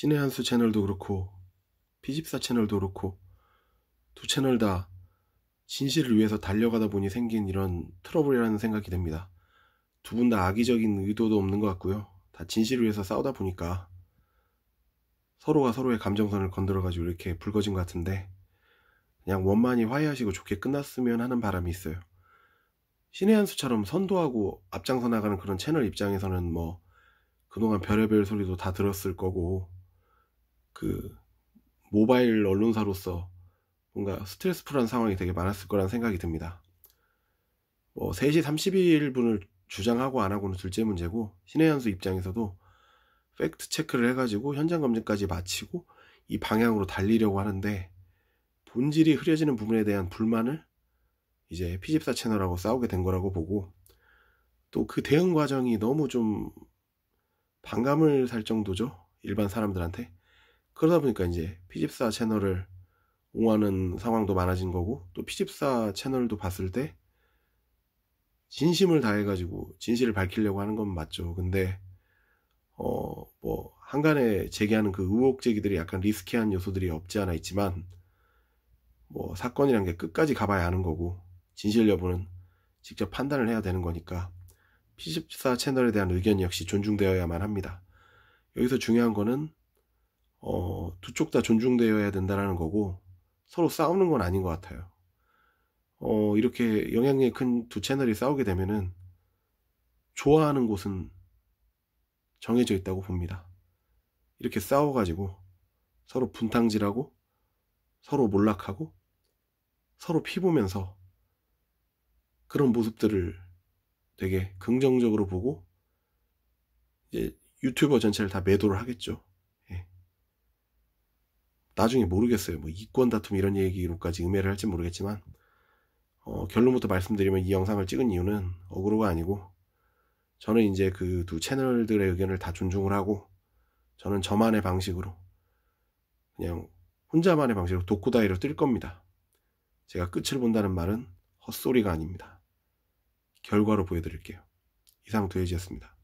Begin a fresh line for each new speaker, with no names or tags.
신의 한수 채널도 그렇고 P14 채널도 그렇고 두 채널 다 진실을 위해서 달려가다 보니 생긴 이런 트러블이라는 생각이 듭니다. 두 분 다 악의적인 의도도 없는 것 같고요. 다 진실을 위해서 싸우다 보니까 서로가 서로의 감정선을 건드려가지고 이렇게 불거진 것 같은데 그냥 원만히 화해하시고 좋게 끝났으면 하는 바람이 있어요. 신의 한수처럼 선도하고 앞장서 나가는 그런 채널 입장에서는 뭐 그동안 별의별 소리도 다 들었을 거고 그 모바일 언론사로서 뭔가 스트레스풀한 상황이 되게 많았을 거라는 생각이 듭니다. 뭐 3시 3 1분을 주장하고 안 하고는 둘째 문제고 신혜연수 입장에서도 팩트 체크를 해가지고 현장 검증까지 마치고 이 방향으로 달리려고 하는데 본질이 흐려지는 부분에 대한 불만을 이제 피집사 채널하고 싸우게 된 거라고 보고 또 그 대응 과정이 너무 좀 반감을 살 정도죠 일반 사람들한테 그러다 보니까 이제 피집사 채널을 옹하는 상황도 많아진 거고 또 피집사 채널도 봤을 때 진심을 다해가지고 진실을 밝히려고 하는 건 맞죠. 근데 어 뭐 한간에 제기하는 그 의혹 제기들이 약간 리스키한 요소들이 없지 않아 있지만 뭐 사건이란 게 끝까지 가봐야 하는 거고 진실 여부는 직접 판단을 해야 되는 거니까 피집사 채널에 대한 의견 역시 존중되어야만 합니다. 여기서 중요한 거는 어, 두 쪽 다 존중되어야 된다라는 거고 서로 싸우는 건 아닌 것 같아요. 어, 이렇게 영향력이 큰 두 채널이 싸우게 되면은 좋아하는 곳은 정해져 있다고 봅니다. 이렇게 싸워가지고 서로 분탕질하고 서로 몰락하고 서로 피보면서 그런 모습들을 되게 긍정적으로 보고 이제 유튜버 전체를 다 매도를 하겠죠. 나중에 모르겠어요. 뭐 이권 다툼 이런 얘기로까지 음해를 할지 모르겠지만 어, 결론부터 말씀드리면 이 영상을 찍은 이유는 어그로가 아니고 저는 이제 그 두 채널들의 의견을 다 존중을 하고 저는 저만의 방식으로 그냥 혼자만의 방식으로 독고다이로 뜰 겁니다. 제가 끝을 본다는 말은 헛소리가 아닙니다. 결과로 보여드릴게요. 이상 두해지였습니다.